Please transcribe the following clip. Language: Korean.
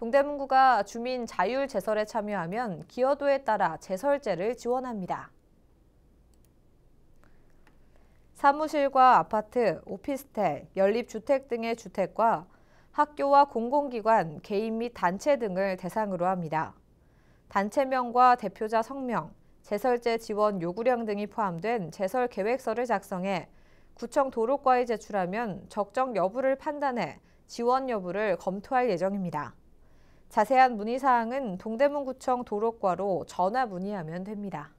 동대문구가 주민 자율 제설에 참여하면 기여도에 따라 제설제를 지원합니다. 사무실과 아파트, 오피스텔, 연립주택 등의 주택과 학교와 공공기관, 개인 및 단체 등을 대상으로 합니다. 단체명과 대표자 성명, 제설제 지원 요구량 등이 포함된 제설 계획서를 작성해 구청 도로과에 제출하면 적정 여부를 판단해 지원 여부를 검토할 예정입니다. 자세한 문의사항은 동대문구청 도로과로 전화 문의하면 됩니다.